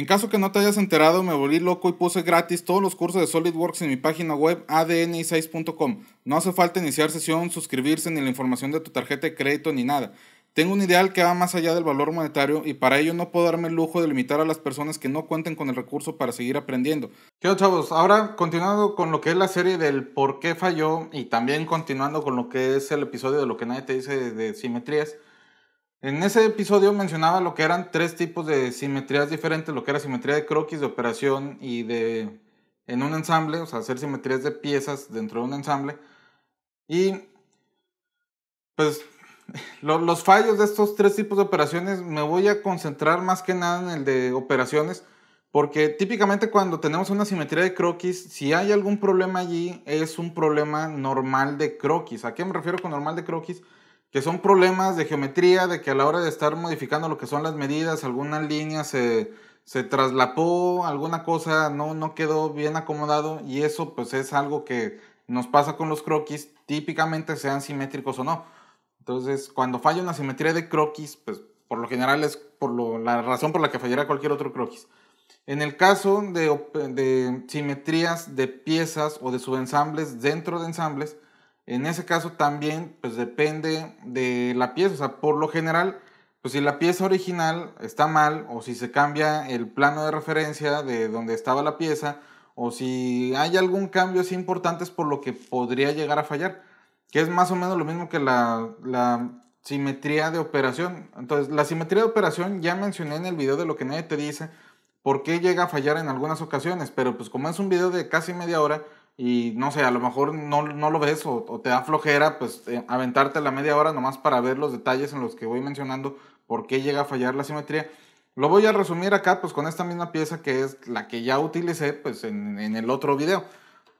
En caso que no te hayas enterado, me volví loco y puse gratis todos los cursos de SolidWorks en mi página web adn 6com No hace falta iniciar sesión, suscribirse ni la información de tu tarjeta de crédito ni nada. Tengo un ideal que va más allá del valor monetario y para ello no puedo darme el lujo de limitar a las personas que no cuenten con el recurso para seguir aprendiendo. Qué chavos, ahora continuando con lo que es la serie del por qué falló y también continuando con lo que es el episodio de lo que nadie te dice de simetrías. En ese episodio mencionaba lo que eran tres tipos de simetrías diferentes, lo que era simetría de croquis, de operación y de en un ensamble, o sea, hacer simetrías de piezas dentro de un ensamble. Y pues los fallos de estos tres tipos de operaciones me voy a concentrar más que nada en el de operaciones, porque típicamente cuando tenemos una simetría de croquis, si hay algún problema allí, es un problema normal de croquis. ¿A qué me refiero con normal de croquis? que son problemas de geometría, de que a la hora de estar modificando lo que son las medidas, alguna línea se, se traslapó, alguna cosa no, quedó bien acomodado y eso pues es algo que nos pasa con los croquis, típicamente sean simétricos o no. Entonces, cuando falla una simetría de croquis, pues por lo general es por la razón por la que fallará cualquier otro croquis. En el caso de, de simetrías de piezas o de subensambles dentro de ensambles, en ese caso también, pues depende de la pieza. O sea, por lo general, pues si la pieza original está mal o si se cambia el plano de referencia de donde estaba la pieza o si hay algún cambio así importante es por lo que podría llegar a fallar. Que es más o menos lo mismo que la, la simetría de operación. Entonces, la simetría de operación ya mencioné en el video de lo que nadie te dice por qué llega a fallar en algunas ocasiones, pero pues como es un video de casi media hora, y no sé, a lo mejor no, no lo ves o, te da flojera, pues eh, aventarte la media hora nomás para ver los detalles en los que voy mencionando, por qué llega a fallar la simetría. Lo voy a resumir acá, pues con esta misma pieza que es la que ya utilicé, pues en, en el otro video.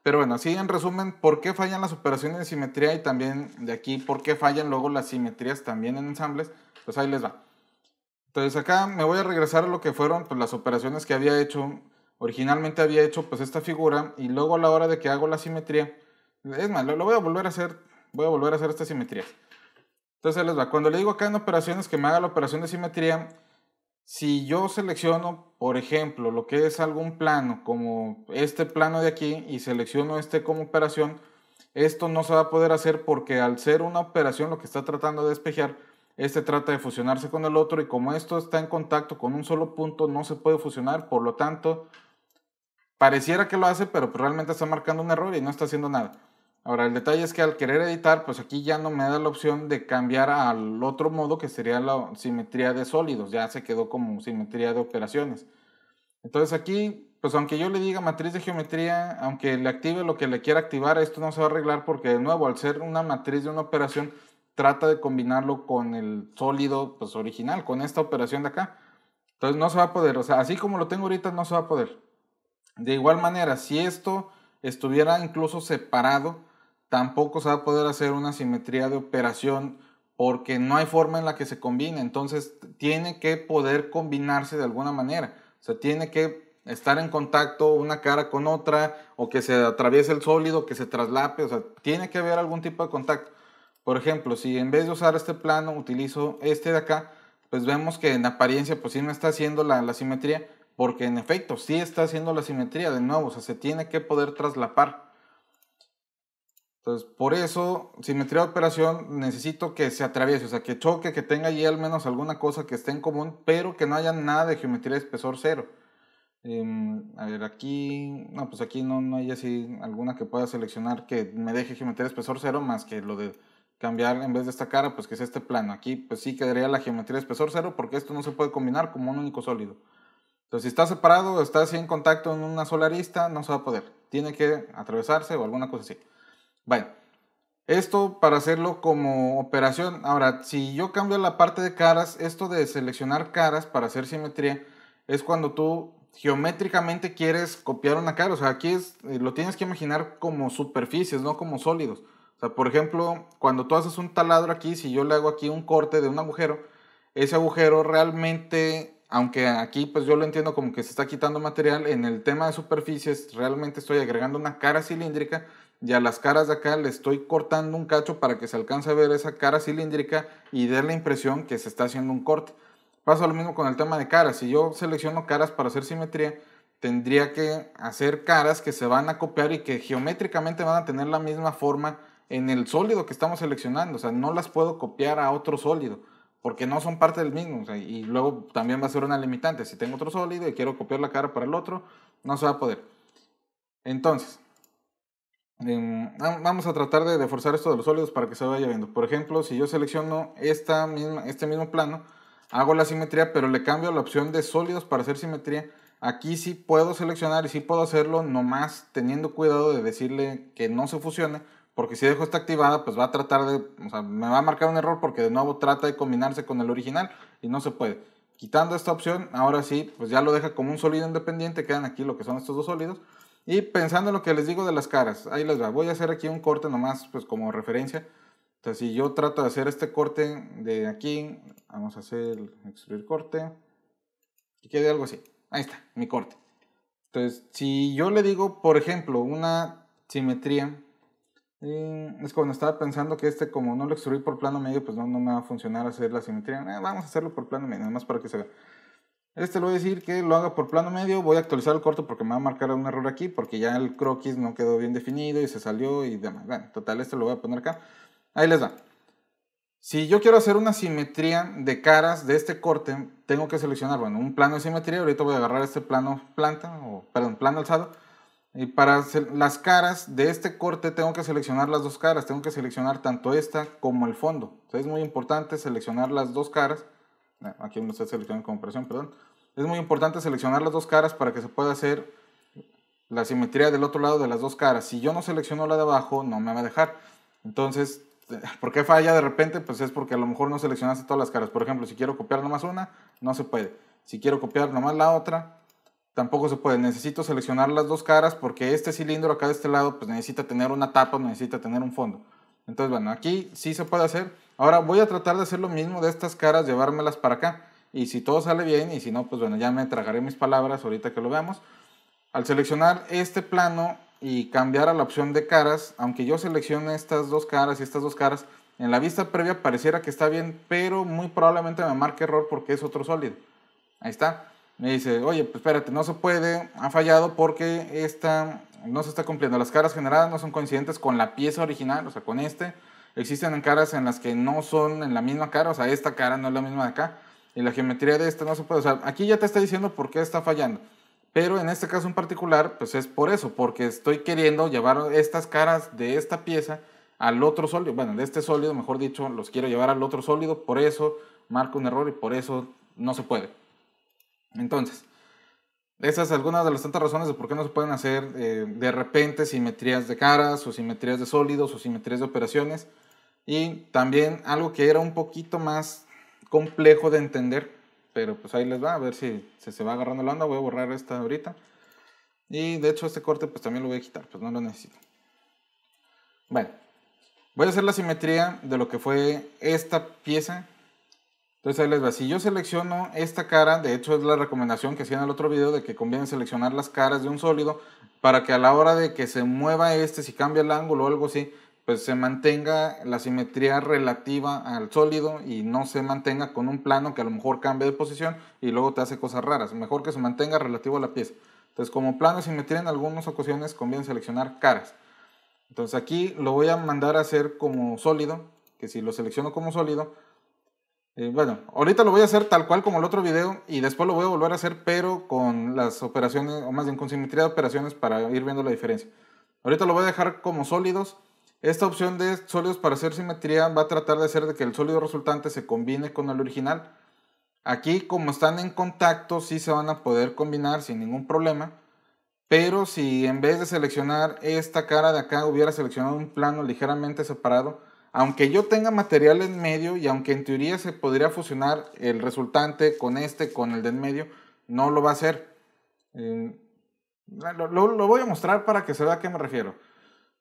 Pero bueno, así en resumen, por qué fallan las operaciones de simetría y también de aquí, por qué fallan luego las simetrías también en ensambles, pues ahí les va. Entonces acá me voy a regresar a lo que fueron pues, las operaciones que había hecho originalmente había hecho pues esta figura y luego a la hora de que hago la simetría, es más, lo, voy a volver a hacer, voy a volver a hacer esta simetría Entonces les va, cuando le digo acá en operaciones que me haga la operación de simetría, si yo selecciono, por ejemplo, lo que es algún plano, como este plano de aquí, y selecciono este como operación, esto no se va a poder hacer porque al ser una operación lo que está tratando de despejar, este trata de fusionarse con el otro y como esto está en contacto con un solo punto, no se puede fusionar, por lo tanto, pareciera que lo hace, pero pues, realmente está marcando un error y no está haciendo nada. Ahora, el detalle es que al querer editar, pues aquí ya no me da la opción de cambiar al otro modo que sería la simetría de sólidos, ya se quedó como simetría de operaciones. Entonces aquí, pues aunque yo le diga matriz de geometría, aunque le active lo que le quiera activar, esto no se va a arreglar porque de nuevo, al ser una matriz de una operación, trata de combinarlo con el sólido pues, original, con esta operación de acá. Entonces no se va a poder, o sea, así como lo tengo ahorita, no se va a poder. De igual manera, si esto estuviera incluso separado, tampoco se va a poder hacer una simetría de operación porque no hay forma en la que se combine. Entonces, tiene que poder combinarse de alguna manera. O sea, tiene que estar en contacto una cara con otra o que se atraviese el sólido, que se traslape. O sea, tiene que haber algún tipo de contacto. Por ejemplo, si en vez de usar este plano utilizo este de acá, pues vemos que en apariencia pues sí me está haciendo la, la simetría, porque en efecto sí está haciendo la simetría de nuevo, o sea, se tiene que poder traslapar. Entonces, por eso, simetría de operación, necesito que se atraviese, o sea, que choque, que tenga allí al menos alguna cosa que esté en común, pero que no haya nada de geometría de espesor cero. Em, a ver, aquí, no, pues aquí no, no hay así alguna que pueda seleccionar que me deje geometría de espesor cero, más que lo de cambiar en vez de esta cara, pues que sea este plano. Aquí pues sí quedaría la geometría de espesor cero porque esto no se puede combinar como un único sólido. Entonces, si está separado, está así en contacto en una sola arista, no se va a poder. Tiene que atravesarse o alguna cosa así. Bueno, esto para hacerlo como operación. Ahora, si yo cambio la parte de caras, esto de seleccionar caras para hacer simetría es cuando tú geométricamente quieres copiar una cara. O sea, aquí eh, lo tienes que imaginar como superficies, no como sólidos. O sea, por ejemplo, cuando tú haces un taladro aquí, si yo le hago aquí un corte de un agujero, ese agujero realmente aunque aquí pues yo lo entiendo como que se está quitando material, en el tema de superficies realmente estoy agregando una cara cilíndrica y a las caras de acá le estoy cortando un cacho para que se alcance a ver esa cara cilíndrica y dar la impresión que se está haciendo un corte. Pasa lo mismo con el tema de caras, si yo selecciono caras para hacer simetría, tendría que hacer caras que se van a copiar y que geométricamente van a tener la misma forma en el sólido que estamos seleccionando, o sea, no las puedo copiar a otro sólido porque no son parte del mismo. y luego también va a ser una limitante. Si tengo otro sólido y quiero copiar la cara para el otro, no se va a poder. Entonces, em, vamos a tratar de, forzar esto de los sólidos para que se vaya viendo. Por ejemplo, si yo selecciono esta misma, este mismo plano, hago la simetría, pero le cambio la opción de sólidos para hacer simetría. Aquí sí puedo seleccionar y sí puedo hacerlo, nomás teniendo cuidado de decirle que no se fusione porque si dejo esta activada, pues va a tratar de, o sea, me va a marcar un error porque de nuevo trata de combinarse con el original y no se puede. Quitando esta opción, ahora sí, pues ya lo deja como un sólido independiente, quedan aquí lo que son estos dos sólidos. Y pensando en lo que les digo de las caras, ahí les va, voy a hacer aquí un corte nomás, pues como referencia. Entonces, si yo trato de hacer este corte de aquí, vamos a hacer, extruir corte, y quede algo así. Ahí está, mi corte. Entonces, si yo le digo, por ejemplo, una simetría y mm, es cuando estaba pensando que este, como no lo extruí por plano medio, pues no, no me va a funcionar hacer la simetría. Eh, vamos a hacerlo por plano medio, nada más para que se vea. Este lo voy a decir que lo haga por plano medio. Voy a actualizar el corto porque me va a marcar un error aquí, porque ya el croquis no quedó bien definido y se salió y demás. Bueno, total, este lo voy a poner acá. Ahí les va. Si yo quiero hacer una simetría de caras de este corte, tengo que seleccionar, bueno, un plano de simetría. Ahorita voy a agarrar este plano planta, o perdón, plano alzado y para las caras de este corte tengo que seleccionar las dos caras, tengo que seleccionar tanto esta como el fondo. es muy importante seleccionar las dos caras. Ah, aquí no está seleccionando como presión, perdón. Es muy importante seleccionar las dos caras para que se pueda hacer la simetría del otro lado de las dos caras. Si yo no selecciono la de abajo, no me va a dejar. Entonces, eh, ¿por qué falla de repente? Pues es porque a lo mejor no seleccionaste todas las caras. Por ejemplo, si quiero copiar nomás una, no se puede. Si quiero copiar nomás la otra, tampoco se puede. Necesito seleccionar las dos caras porque este cilindro acá de este lado pues necesita tener una tapa, necesita tener un fondo. Entonces, bueno, aquí sí se puede hacer. Ahora voy a tratar de hacer lo mismo de estas caras, llevármelas para acá. Y si todo sale bien y si no, pues bueno, ya me tragaré mis palabras ahorita que lo veamos. Al seleccionar este plano y cambiar a la opción de caras, aunque yo seleccione estas dos caras y estas dos caras, en la vista previa pareciera que está bien, pero muy probablemente me marque error porque es otro sólido. Ahí está me dice, oye, pues espérate, no se puede, ha fallado porque esta no se está cumpliendo. Las caras generadas no son coincidentes con la pieza original, o sea, con este. Existen caras en las que no son en la misma cara, o sea, esta cara no es la misma de acá. Y la geometría de esta no se puede. O sea, aquí ya te está diciendo por qué está fallando. Pero en este caso en particular, pues es por eso, porque estoy queriendo llevar estas caras de esta pieza al otro sólido. Bueno, de este sólido, mejor dicho, los quiero llevar al otro sólido. Por eso marco un error y por eso no se puede. Entonces, esas son algunas de las tantas razones de por qué no se pueden hacer eh, de repente simetrías de caras o simetrías de sólidos o simetrías de operaciones. Y también algo que era un poquito más complejo de entender, pero pues ahí les va, a ver si, si se va agarrando la onda. Voy a borrar esta ahorita. Y de hecho este corte pues también lo voy a quitar, pues no lo necesito. Bueno, voy a hacer la simetría de lo que fue esta pieza entonces ahí les va, si yo selecciono esta cara, de hecho es la recomendación que hacía en el otro video de que conviene seleccionar las caras de un sólido para que a la hora de que se mueva este, si cambia el ángulo o algo así, pues se mantenga la simetría relativa al sólido y no se mantenga con un plano que a lo mejor cambie de posición y luego te hace cosas raras. Mejor que se mantenga relativo a la pieza. Entonces como plano simetría en algunas ocasiones conviene seleccionar caras. Entonces aquí lo voy a mandar a hacer como sólido, que si lo selecciono como sólido, eh, bueno, ahorita lo voy a hacer tal cual como el otro video y después lo voy a volver a hacer, pero con las operaciones, o más bien con simetría de operaciones para ir viendo la diferencia. Ahorita lo voy a dejar como sólidos. Esta opción de sólidos para hacer simetría va a tratar de hacer de que el sólido resultante se combine con el original. Aquí, como están en contacto, sí se van a poder combinar sin ningún problema. Pero si en vez de seleccionar esta cara de acá hubiera seleccionado un plano ligeramente separado, aunque yo tenga material en medio y aunque en teoría se podría fusionar el resultante con este, con el de en medio, no lo va a hacer. lo, voy a mostrar para que se vea a qué me refiero.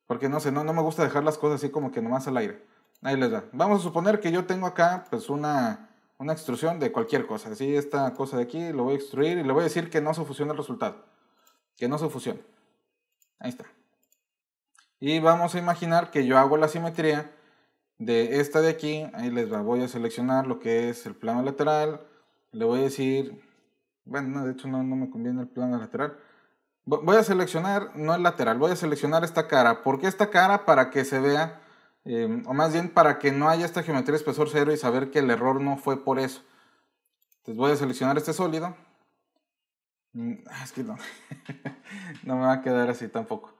Porque no sé, no, no me gusta dejar las cosas así como que nomás al aire. Ahí les va. Vamos a suponer que yo tengo acá pues una, una extrusión de cualquier cosa. Así esta cosa de aquí lo voy a extruir y le voy a decir que no se fusiona el resultado. Que no se fusiona Ahí está. Y vamos a imaginar que yo hago la simetría de esta de aquí, ahí les voy a seleccionar lo que es el plano lateral, le voy a decir, bueno, de hecho no, me conviene el plano lateral, voy a seleccionar, no el lateral, voy a seleccionar esta cara, porque esta cara para que se vea, em, o más bien para que no haya esta geometría de espesor cero y saber que el error no fue por eso. Entonces voy a seleccionar este sólido, mm, ah, es que no, no me va a quedar así tampoco.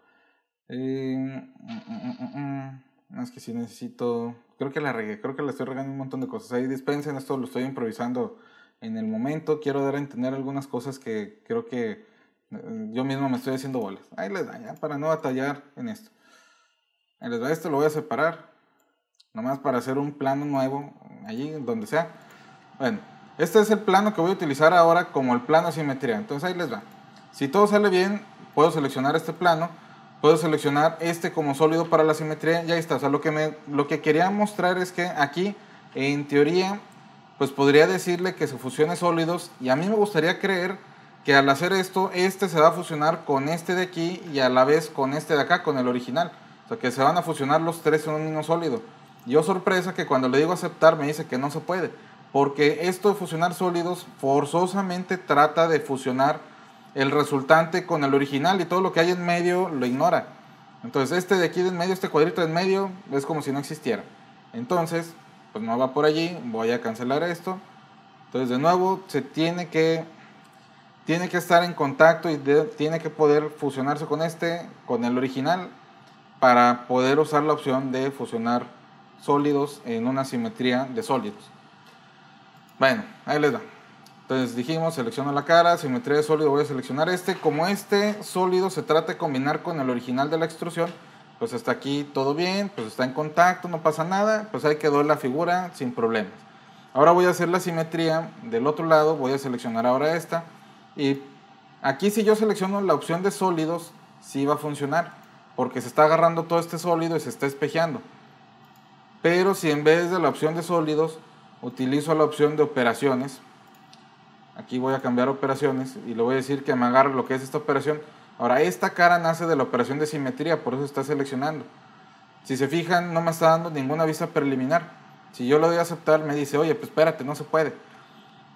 Em, mm, mm, Ah, es que si necesito. Creo que la regué, creo que la estoy regando un montón de cosas. Ahí dispensen, esto lo estoy improvisando en el momento. Quiero dar a entender algunas cosas que creo que eh, yo mismo me estoy haciendo bolas. Ahí les da, ya para no batallar en esto. Ahí les va, esto lo voy a separar. Nomás para hacer un plano nuevo, allí, donde sea. Bueno, este es el plano que voy a utilizar ahora como el plano simetría. Entonces ahí les va. Si todo sale bien, puedo seleccionar este plano Puedo seleccionar este como sólido para la simetría y ahí está. O sea, lo que, me, lo que quería mostrar es que aquí, en teoría, pues podría decirle que se fusione sólidos y a mí me gustaría creer que al hacer esto, este se va a fusionar con este de aquí y a la vez con este de acá, con el original. O sea, que se van a fusionar los tres en un mismo sólido. Yo sorpresa que cuando le digo aceptar me dice que no se puede, porque esto de fusionar sólidos forzosamente trata de fusionar el resultante con el original y todo lo que hay en medio lo ignora. Entonces este de aquí de en medio, este cuadrito de en medio, es como si no existiera. Entonces, pues no va por allí, voy a cancelar esto. Entonces de nuevo se tiene que tiene que estar en contacto y tiene que poder fusionarse con este, con el original, para poder usar la opción de fusionar sólidos en una simetría de sólidos. Bueno, ahí les va. Entonces dijimos, selecciono la cara, simetría de sólido voy a seleccionar este. Como este sólido se trata de combinar con el original de la extrusión, pues hasta aquí todo bien, pues está en contacto, no pasa nada, pues ahí quedó la figura sin problemas. Ahora voy a hacer la simetría del otro lado, voy a seleccionar ahora esta. Y aquí si yo selecciono la opción de sólidos, sí va a funcionar, porque se está agarrando todo este sólido y se está espejeando. Pero si en vez de la opción de sólidos utilizo la opción de operaciones, aquí voy a cambiar operaciones y le voy a decir que me agarre lo que es esta operación. Ahora, esta cara nace de la operación de simetría, por eso está seleccionando. Si se fijan, no me está dando ninguna vista preliminar. Si yo lo doy a aceptar, me dice, oye, pues espérate, no se puede.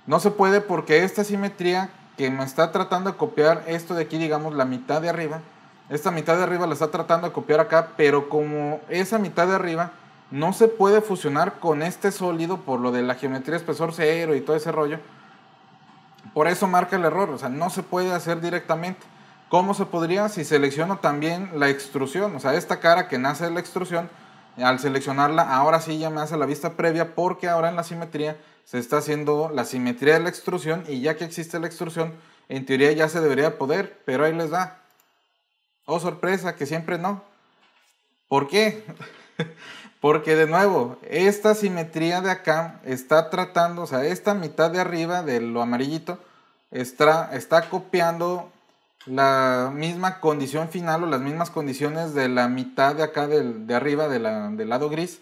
No se puede porque esta simetría que me está tratando de copiar esto de aquí, digamos, la mitad de arriba, esta mitad de arriba la está tratando de copiar acá, pero como esa mitad de arriba no se puede fusionar con este sólido por lo de la geometría espesor cero y todo ese rollo, por eso marca el error, o sea, no se puede hacer directamente. ¿Cómo se podría? Si selecciono también la extrusión, o sea, esta cara que nace de la extrusión, al seleccionarla ahora sí ya me hace la vista previa porque ahora en la simetría se está haciendo la simetría de la extrusión y ya que existe la extrusión, en teoría ya se debería poder, pero ahí les da. Oh, sorpresa, que siempre no. ¿Por qué? Porque de nuevo, esta simetría de acá está tratando, o sea, esta mitad de arriba de lo amarillito está, está copiando la misma condición final o las mismas condiciones de la mitad de acá de arriba del lado gris.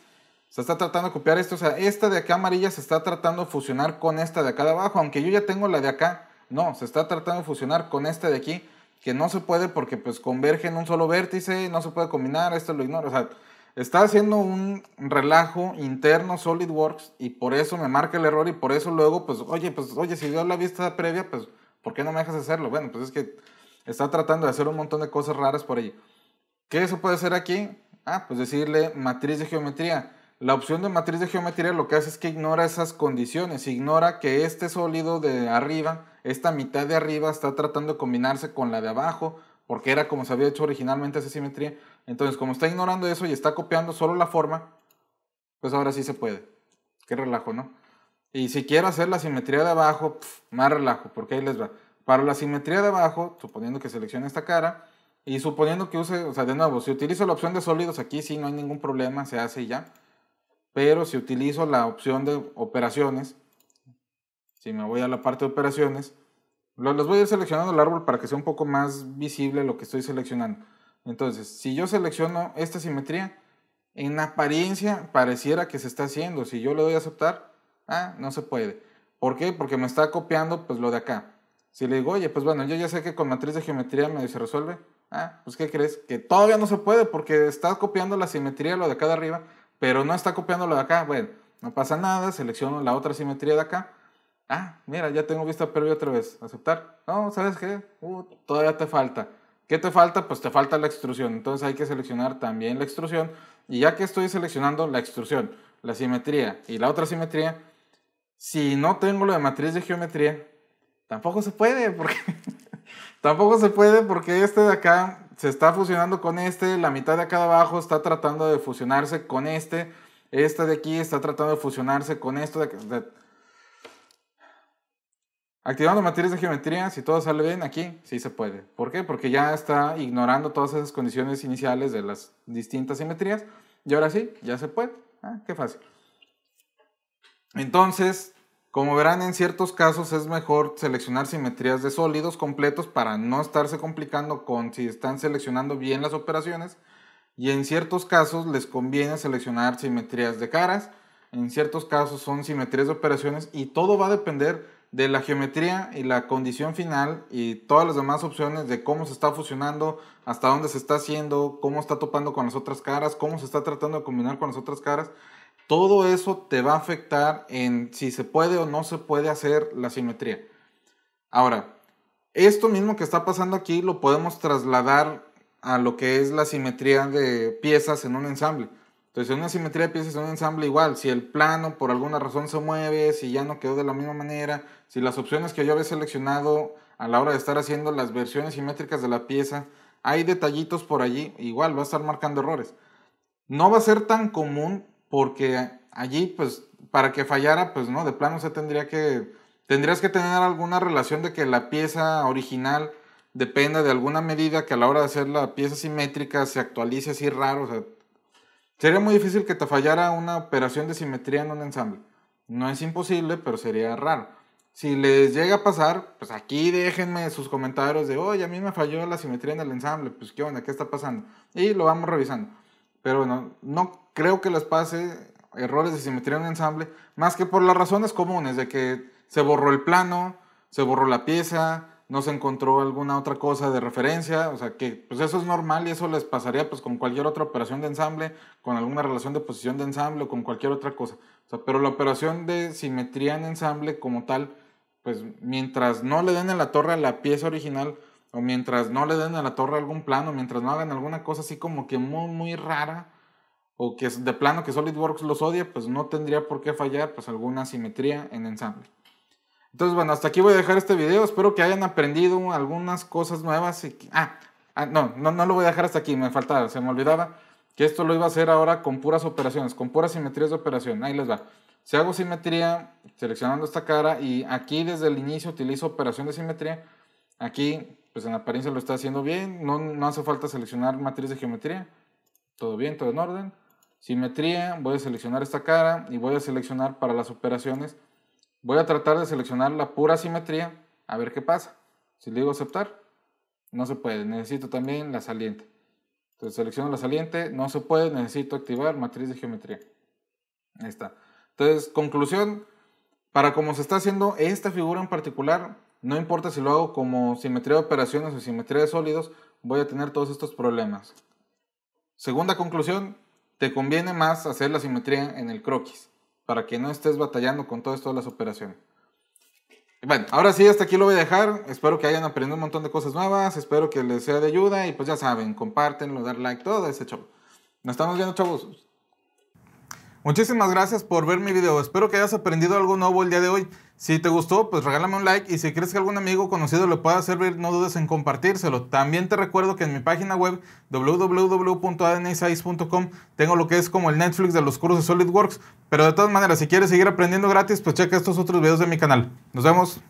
Se está tratando de copiar esto, o sea, esta de acá amarilla se está tratando de fusionar con esta de acá de abajo, aunque yo ya tengo la de acá, no, se está tratando de fusionar con esta de aquí, que no se puede porque pues converge en un solo vértice, no se puede combinar, esto lo ignoro, o sea, Está haciendo un relajo interno SolidWorks y por eso me marca el error y por eso luego, pues, oye, pues, oye, si dio la vista previa, pues, ¿por qué no me dejas hacerlo? Bueno, pues es que está tratando de hacer un montón de cosas raras por ahí. ¿Qué se puede hacer aquí? Ah, pues decirle matriz de geometría. La opción de matriz de geometría lo que hace es que ignora esas condiciones, ignora que este sólido de arriba, esta mitad de arriba está tratando de combinarse con la de abajo, porque era como se había hecho originalmente esa simetría. Entonces, como está ignorando eso y está copiando solo la forma, pues ahora sí se puede. Qué relajo, ¿no? Y si quiero hacer la simetría de abajo, más relajo, porque ahí les va. Para la simetría de abajo, suponiendo que seleccione esta cara, y suponiendo que use, o sea, de nuevo, si utilizo la opción de sólidos aquí, sí, no hay ningún problema, se hace ya. Pero si utilizo la opción de operaciones, si me voy a la parte de operaciones, Les voy a ir seleccionando el árbol para que sea un poco más visible lo que estoy seleccionando. Entonces, si yo selecciono esta simetría, en apariencia pareciera que se está haciendo. Si yo le doy a aceptar, ah, no se puede. ¿Por qué? Porque me está copiando pues lo de acá. Si le digo, oye, pues bueno, yo ya sé que con matriz de geometría medio se resuelve. Ah, pues ¿qué crees? Que todavía no se puede porque está copiando la simetría lo de acá de arriba, pero no está copiando lo de acá. Bueno, no pasa nada, selecciono la otra simetría de acá. Ah, mira, ya tengo vista previa otra vez. Aceptar. No, ¿sabes qué? Uh, todavía te falta ¿Qué te falta? Pues te falta la extrusión. Entonces hay que seleccionar también la extrusión. Y ya que estoy seleccionando la extrusión, la simetría y la otra simetría, si no tengo lo de matriz de geometría, tampoco se puede porque... tampoco se puede porque este de acá se está fusionando con este, la mitad de acá de abajo está tratando de fusionarse con este, esta de aquí está tratando de fusionarse con esto de Activando matrices de geometría, si todo sale bien aquí, sí se puede. ¿Por qué? Porque ya está ignorando todas esas condiciones iniciales de las distintas simetrías. Y ahora sí, ya se puede. Ah, qué fácil. Entonces, como verán, en ciertos casos es mejor seleccionar simetrías de sólidos completos para no estarse complicando con si están seleccionando bien las operaciones. Y en ciertos casos les conviene seleccionar simetrías de caras. En ciertos casos son simetrías de operaciones y todo va a depender de la geometría y la condición final y todas las demás opciones de cómo se está fusionando, hasta dónde se está haciendo, cómo está topando con las otras caras, cómo se está tratando de combinar con las otras caras. Todo eso te va a afectar en si se puede o no se puede hacer la simetría. Ahora, esto mismo que está pasando aquí lo podemos trasladar a lo que es la simetría de piezas en un ensamble. Entonces, en una simetría de piezas, en un ensamble igual, si el plano por alguna razón se mueve, si ya no quedó de la misma manera, si las opciones que yo había seleccionado a la hora de estar haciendo las versiones simétricas de la pieza, hay detallitos por allí, igual va a estar marcando errores. No va a ser tan común porque allí, pues, para que fallara, pues no, de plano se tendría que, tendrías que tener alguna relación de que la pieza original dependa de alguna medida que a la hora de hacer la pieza simétrica se actualice así raro, o sea, Sería muy difícil que te fallara una operación de simetría en un ensamble. No es imposible, pero sería raro. Si les llega a pasar, pues aquí déjenme sus comentarios de, oye, a mí me falló la simetría en el ensamble, pues qué onda, qué está pasando. Y lo vamos revisando. Pero bueno, no creo que les pase errores de simetría en un ensamble, más que por las razones comunes de que se borró el plano, se borró la pieza, no se encontró alguna otra cosa de referencia, o sea que pues eso es normal y eso les pasaría pues con cualquier otra operación de ensamble, con alguna relación de posición de ensamble o con cualquier otra cosa. pero la operación de simetría en ensamble como tal, pues mientras no le den a la torre a la pieza original o mientras no le den a la torre algún plano, mientras no hagan alguna cosa así como que muy rara o que es de plano que SolidWorks los odia, pues no tendría por qué fallar pues alguna simetría en ensamble. Entonces, bueno, hasta aquí voy a dejar este video. Espero que hayan aprendido algunas cosas nuevas. Y ah, ah, no, no, no lo voy a dejar hasta aquí, me faltaba, se me olvidaba que esto lo iba a hacer ahora con puras operaciones, con puras simetrías de operación. Ahí les va. Si hago simetría, seleccionando esta cara, y aquí desde el inicio utilizo operación de simetría, aquí, pues en apariencia lo está haciendo bien, no, no hace falta seleccionar matriz de geometría, todo bien, todo en orden. Simetría, voy a seleccionar esta cara y voy a seleccionar para las operaciones Voy a tratar de seleccionar la pura simetría, a ver qué pasa. Si le digo aceptar, no se puede, necesito también la saliente. Entonces selecciono la saliente, no se puede, necesito activar matriz de geometría. Ahí está. Entonces, conclusión, para como se está haciendo esta figura en particular, no importa si lo hago como simetría de operaciones o simetría de sólidos, voy a tener todos estos problemas. Segunda conclusión, te conviene más hacer la simetría en el croquis para que no estés batallando con todas esto las operaciones. bueno, ahora sí, hasta aquí lo voy a dejar. Espero que hayan aprendido un montón de cosas nuevas. Espero que les sea de ayuda. Y pues ya saben, compártenlo, dar like, todo ese show. Nos estamos viendo, chavos. Muchísimas gracias por ver mi video. Espero que hayas aprendido algo nuevo el día de hoy. Si te gustó, pues regálame un like y si crees que algún amigo conocido le pueda servir, no dudes en compartírselo. También te recuerdo que en mi página web wwwadn tengo lo que es como el Netflix de los cursos de SolidWorks. Pero de todas maneras, si quieres seguir aprendiendo gratis, pues checa estos otros videos de mi canal. Nos vemos.